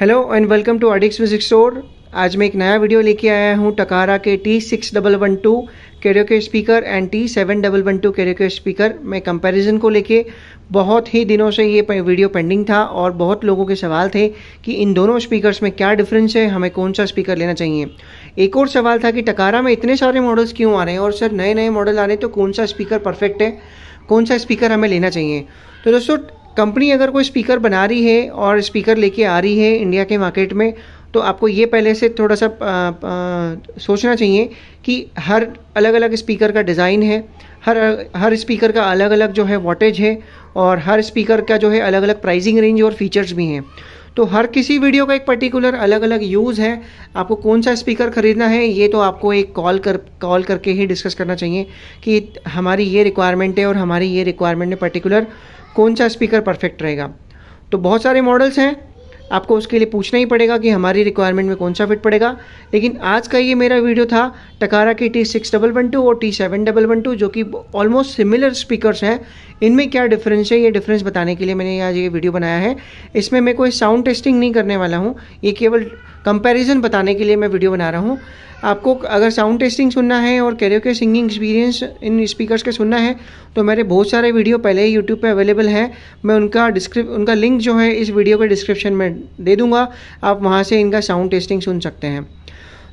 hello and welcome to आडिक्स music store आज मैं एक नया वीडियो लेके आया हूँ टकारा के T six double one two कैरियो के speaker and T seven double one two कैरियो के स्पीकर में कंपैरिजन को लेके बहुत ही दिनों से ये वीडियो पेंडिंग था और बहुत लोगों के सवाल थे कि इन दोनों स्पीकर्स में क्या डिफरेंस है हमें कौन सा स्पीकर लेना चाहिए एक और सवाल था कि टकारा में इतने सारे मॉडल्स क्यों आ रहे हैं और सर नए नए मॉडल आ रहे हैं तो कौन सा स्पीकर परफेक्ट है कौन सा स्पीकर हमें लेना चाहिए तो दोस्तों कंपनी अगर कोई स्पीकर बना रही है और स्पीकर लेके आ रही है इंडिया के मार्केट में तो आपको ये पहले से थोड़ा सा आ, आ, सोचना चाहिए कि हर अलग अलग स्पीकर का डिज़ाइन है हर हर स्पीकर का अलग अलग जो है वोटेज है और हर स्पीकर का जो है अलग अलग प्राइसिंग रेंज और फीचर्स भी हैं तो हर किसी वीडियो का एक पर्टिकुलर अलग अलग यूज़ है आपको कौन सा स्पीकर ख़रीदना है ये तो आपको एक कॉल कर कॉल करके ही डिस्कस करना चाहिए कि हमारी ये रिक्वायरमेंट है और हमारी ये रिक्वायरमेंट है पर्टिकुलर कौन सा स्पीकर परफेक्ट रहेगा तो बहुत सारे मॉडल्स हैं आपको उसके लिए पूछना ही पड़ेगा कि हमारी रिक्वायरमेंट में कौन सा फिट पड़ेगा लेकिन आज का ये मेरा वीडियो था टकारा की T six double one two और T seven double one two जो कि ऑलमोस्ट सिमिलर स्पीकर्स हैं इनमें क्या डिफरेंस है ये डिफरेंस बताने के लिए मैंने आज ये वीडियो बनाया है इसमें मैं कोई साउंड टेस्टिंग नहीं करने वाला हूँ ये केवल कंपेरिजन बताने के लिए मैं वीडियो बना रहा हूँ आपको अगर साउंड टेस्टिंग सुनना है और कैरियो के सिंगिंग एक्सपीरियंस इन स्पीकर्स के सुनना है तो मेरे बहुत सारे वीडियो पहले ही यूट्यूब पे अवेलेबल हैं मैं उनका डिस्क्रिप उनका लिंक जो है इस वीडियो के डिस्क्रिप्शन में दे दूंगा आप वहाँ से इनका साउंड टेस्टिंग सुन सकते हैं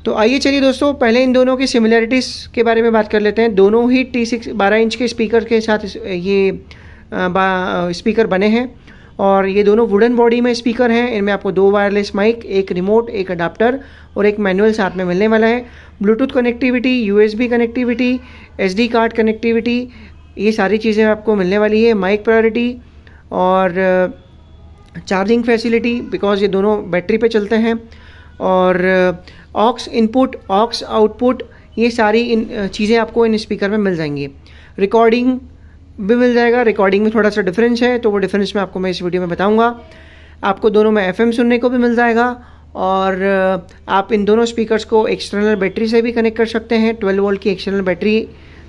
तो आइए चलिए दोस्तों पहले इन दोनों की सिमिलैरिटीज़ के बारे में बात कर लेते हैं दोनों ही टी सिक्स बारह इंच के स्पीकर के साथ ये स्पीकर बने हैं और ये दोनों वुडन बॉडी में स्पीकर हैं इनमें आपको दो वायरलेस माइक एक रिमोट एक अडाप्टर और एक मैनुअल साथ में मिलने वाला है bluetooth connectivity USB connectivity SD card connectivity ये सारी चीज़ें आपको मिलने वाली है माइक प्रायोरिटी और चार्जिंग फैसिलिटी बिकॉज ये दोनों बैटरी पे चलते हैं और ऑक्स इनपुट ऑक्स आउटपुट ये सारी इन चीज़ें आपको इन स्पीकर में मिल जाएंगी रिकॉर्डिंग भी मिल जाएगा रिकॉर्डिंग में थोड़ा सा डिफरेंस है तो वो डिफरेंस मैं आपको मैं इस वीडियो में बताऊँगा आपको दोनों में एफ सुनने को भी मिल जाएगा और आप इन दोनों स्पीकर्स को एक्सटर्नल बैटरी से भी कनेक्ट कर सकते हैं ट्वेल्व वोल्ट की एक्सटर्नल बैटरी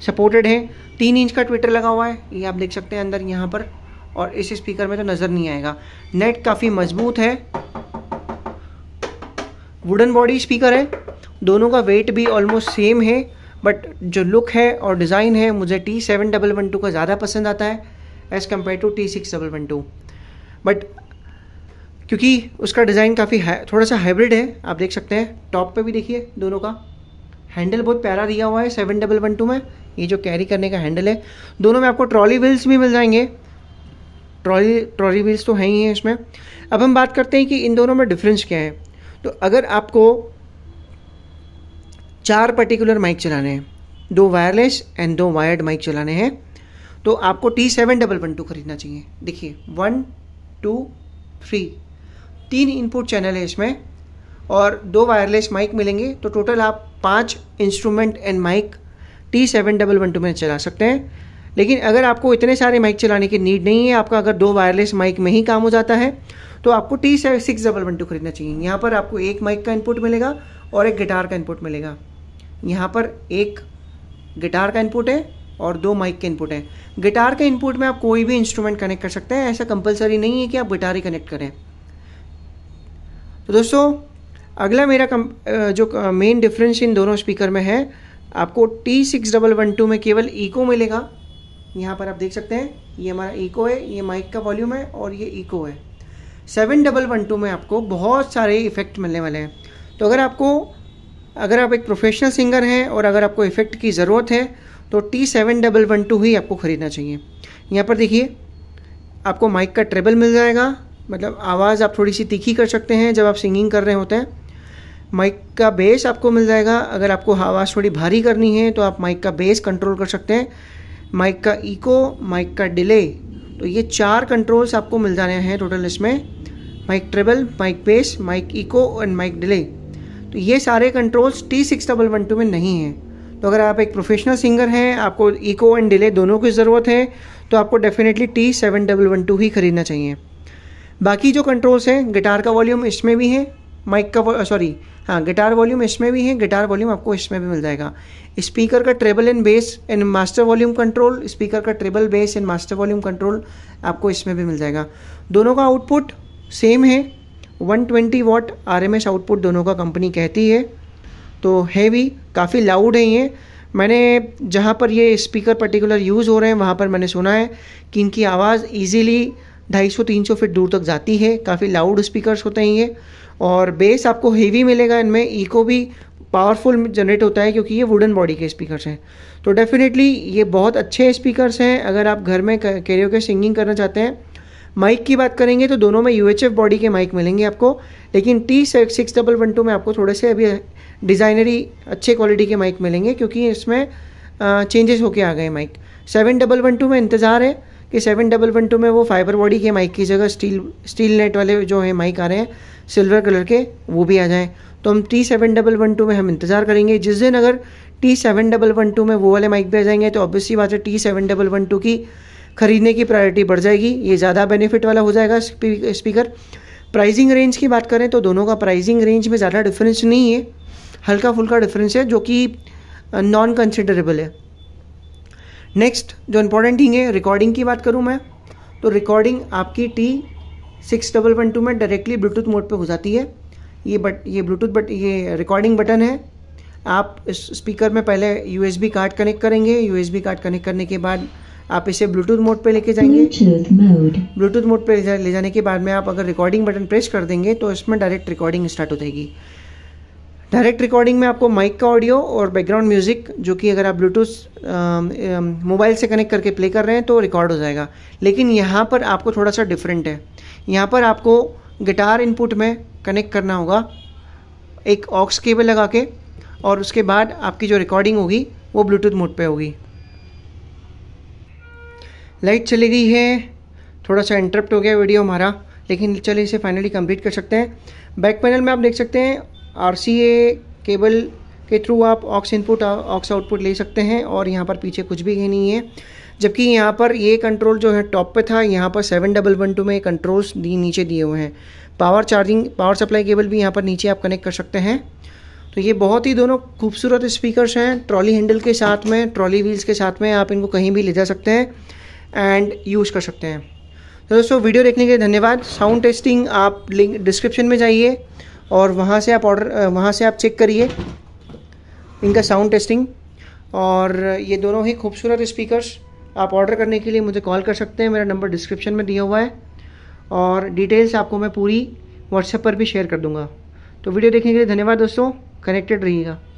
सपोर्टेड है तीन इंच का ट्विटर लगा हुआ है ये आप देख सकते हैं अंदर यहाँ पर और इस स्पीकर में तो नज़र नहीं आएगा नेट काफ़ी मजबूत है वुडन बॉडी स्पीकर है दोनों का वेट भी ऑलमोस्ट सेम है बट जो लुक है और डिज़ाइन है मुझे T seven double one two का ज़्यादा पसंद आता है as compare to T six double one two but क्योंकि उसका डिज़ाइन काफ़ी थोड़ा सा हाइब्रिड है आप देख सकते हैं टॉप पे भी देखिए दोनों का हैंडल बहुत प्यारा दिया हुआ है सेवन डबल वन टू में ये जो कैरी करने का हैंडल है दोनों में आपको ट्रॉली व्हील्स भी मिल जाएंगे ट्रॉली ट्रॉली व्हील्स तो हैं ही हैं इसमें अब हम बात करते हैं कि इन दोनों में डिफरेंस क्या है तो अगर आपको चार पर्टिकुलर माइक चलाने हैं दो वायरलेस एंड दो वायर्ड माइक चलाने हैं तो आपको T seven double one two खरीदना चाहिए देखिए वन टू थ्री तीन इनपुट चैनल है इसमें और दो वायरलेस माइक मिलेंगे तो टोटल आप पांच instrument and mic T seven double one two में चला सकते हैं लेकिन अगर आपको इतने सारे माइक चलाने की नीड नहीं है आपका अगर दो वायरलेस माइक में ही काम हो जाता है तो आपको T six double one two खरीदना चाहिए यहाँ पर आपको एक माइक का इनपुट मिलेगा और एक गिटार का इनपुट मिलेगा यहाँ पर एक गिटार का इनपुट है और दो माइक के इनपुट है गिटार के इनपुट में आप कोई भी इंस्ट्रूमेंट कनेक्ट कर सकते हैं ऐसा कंपलसरी नहीं है कि आप गिटार ही कनेक्ट करें तो दोस्तों अगला मेरा कम, जो मेन डिफरेंस इन दोनों स्पीकर में है आपको T six double one two में केवल इको मिलेगा यहाँ पर आप देख सकते हैं ये हमारा इको है ये माइक का वॉल्यूम है और ये इको है सेवन डबल वन टू में आपको बहुत सारे इफेक्ट मिलने वाले हैं तो अगर आपको अगर आप एक प्रोफेशनल सिंगर हैं और अगर आपको इफ़ेक्ट की ज़रूरत है तो T seven double one two ही आपको ख़रीदना चाहिए यहाँ पर देखिए आपको माइक का ट्रेबल मिल जाएगा मतलब आवाज़ आप थोड़ी सी तीखी कर सकते हैं जब आप सिंगिंग कर रहे होते हैं माइक का बेस आपको मिल जाएगा अगर आपको आवाज़ थोड़ी भारी करनी है तो आप माइक का बेस कंट्रोल कर सकते हैं माइक का इको माइक का डिले तो ये चार कंट्रोल्स आपको मिल जाने हैं टोटल इसमें mic treble mic bass mic echo and mic delay तो ये सारे controls T six double one two में नहीं हैं तो अगर आप एक प्रोफेशनल सिंगर हैं आपको इको एंड डिले दोनों की ज़रूरत है तो आपको definitely T seven double one two ही ख़रीदना चाहिए बाकी जो कंट्रोल्स हैं गिटार का वॉल्यूम इसमें भी है माइक का सॉरी हाँ गिटार वॉल्यूम इसमें भी है गिटार वॉल्यूम आपको इसमें भी मिल जाएगा स्पीकर का treble and bass and master volume control speaker का treble bass and master volume control आपको इसमें भी मिल जाएगा दोनों का आउटपुट सेम है 120 वॉट आरएमएस आउटपुट दोनों का कंपनी कहती है तो हैवी काफ़ी लाउड है ये मैंने जहाँ पर ये स्पीकर पर्टिकुलर यूज़ हो रहे हैं वहाँ पर मैंने सुना है कि इनकी आवाज़ सौ 250-300 फीट दूर तक जाती है काफ़ी लाउड स्पीकर्स होते हैं ये और बेस आपको हेवी मिलेगा इनमें इको भी पावरफुल जनरेट होता है क्योंकि ये वुडन बॉडी के स्पीकर्स हैं तो डेफिनेटली ये बहुत अच्छे स्पीकर्स हैं अगर आप घर में कैरियो के सिंगिंग करना चाहते हैं माइक की बात करेंगे तो दोनों में यू बॉडी के माइक मिलेंगे आपको लेकिन T six double one two में आपको थोड़े से अभी डिज़ाइनरी अच्छे क्वालिटी के माइक मिलेंगे क्योंकि इसमें चेंजेस होके आ गए mic seven double one two में इंतज़ार है कि सेवन डबल वन टू में वो फाइबर बॉडी के माइक की जगह स्टील स्टील नेट वाले जो है माइक आ रहे हैं सिल्वर कलर के वो भी आ जाएं तो हम T seven double one two में हम इंतज़ार करेंगे जिस दिन अगर T seven double one two में वो वाले माइक भी आ जाएंगे तो ऑब्वियसली बात है T seven double one two की खरीदने की प्रायोरिटी बढ़ जाएगी ये ज़्यादा बेनिफिट वाला हो जाएगा स्पीकर प्राइसिंग रेंज की बात करें तो दोनों का प्राइसिंग रेंज में ज़्यादा डिफरेंस नहीं है हल्का फुल्का डिफरेंस है जो कि नॉन कंसिडरेबल है नेक्स्ट जो इंपॉर्टेंट थिंग है रिकॉर्डिंग की बात करूँ मैं तो रिकॉर्डिंग आपकी T six double one two में डायरेक्टली ब्लूटूथ मोड पे हो जाती है ये बट ये ब्लूटूथ बट ये रिकॉर्डिंग बटन है आप इस स्पीकर में पहले यू कार्ड कनेक्ट करेंगे यू कार्ड कनेक्ट करने के बाद आप इसे ब्लूटूथ मोड पे लेके जाएंगे ब्लूटूथ मोड पे ले जाने के बाद में आप अगर रिकॉर्डिंग बटन प्रेस कर देंगे तो इसमें डायरेक्ट रिकॉर्डिंग स्टार्ट हो जाएगी डायरेक्ट रिकॉर्डिंग में आपको माइक का ऑडियो और बैकग्राउंड म्यूजिक जो कि अगर आप ब्लूटूथ मोबाइल से कनेक्ट करके प्ले कर रहे हैं तो रिकॉर्ड हो जाएगा लेकिन यहाँ पर आपको थोड़ा सा डिफरेंट है यहाँ पर आपको गिटार इनपुट में कनेक्ट करना होगा एक ऑक्स केबल लगा के और उसके बाद आपकी जो रिकॉर्डिंग होगी वो ब्लूटूथ मोड पे होगी लाइट चली गई है थोड़ा सा इंटरप्ट हो गया वीडियो हमारा लेकिन चलिए इसे फाइनली कंप्लीट कर सकते हैं बैक पैनल में आप देख सकते हैं आर केबल के थ्रू आप ऑक्स इनपुट ऑक्स आउटपुट ले सकते हैं और यहाँ पर पीछे कुछ भी नहीं है जबकि यहाँ पर ये कंट्रोल जो है टॉप पे था यहाँ पर सेवन डबल वन टू में कंट्रोल्स दी नीचे दिए हुए हैं power charging power supply cable भी यहाँ पर नीचे आप कनेक्ट कर सकते हैं तो ये बहुत ही दोनों खूबसूरत स्पीकर्स हैं ट्रॉली हैंडल के साथ में ट्रॉली व्हील्स के साथ में आप इनको कहीं भी ले जा सकते हैं एंड यूज़ कर सकते हैं तो दोस्तों वीडियो देखने के लिए धन्यवाद साउंड टेस्टिंग आप लिंक डिस्क्रिप्शन में जाइए और वहाँ से आप ऑर्डर वहाँ से आप चेक करिए इनका साउंड टेस्टिंग और ये दोनों ही खूबसूरत स्पीकर्स आप ऑर्डर करने के लिए मुझे कॉल कर सकते हैं मेरा नंबर डिस्क्रिप्शन में दिया हुआ है और डिटेल्स आपको मैं पूरी व्हाट्सएप पर भी शेयर कर दूंगा तो वीडियो देखने के लिए धन्यवाद दोस्तों कनेक्टेड रहिएगा